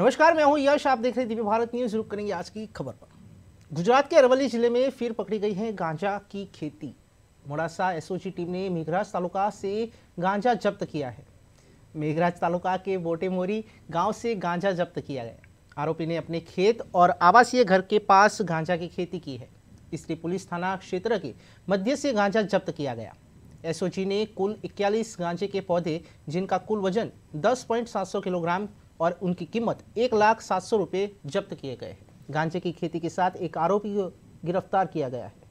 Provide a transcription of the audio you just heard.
नमस्कार मैं हूं यश आप देख रहे दिव्य भारत न्यूज रुक करेंगे आज की खबर पर गुजरात के अरवली जिले में फिर पकड़ी गई है गांजा की खेती मोड़ासा एसओजी टीम ने मेघराज तालुका से गांजा जब्त किया है मेघराज तालुका के बोटेमोरी गांव से गांजा जब्त किया गया आरोपी ने अपने खेत और आवासीय घर के पास गांजा की खेती की है इसलिए पुलिस थाना क्षेत्र के मध्य से गांजा जब्त किया गया एसओजी ने कुल इक्यालीस गांजे के पौधे जिनका कुल वजन 10.700 किलोग्राम और उनकी कीमत एक लाख सात सौ रुपये जब्त किए गए हैं गांजे की खेती के साथ एक आरोपी को गिरफ्तार किया गया है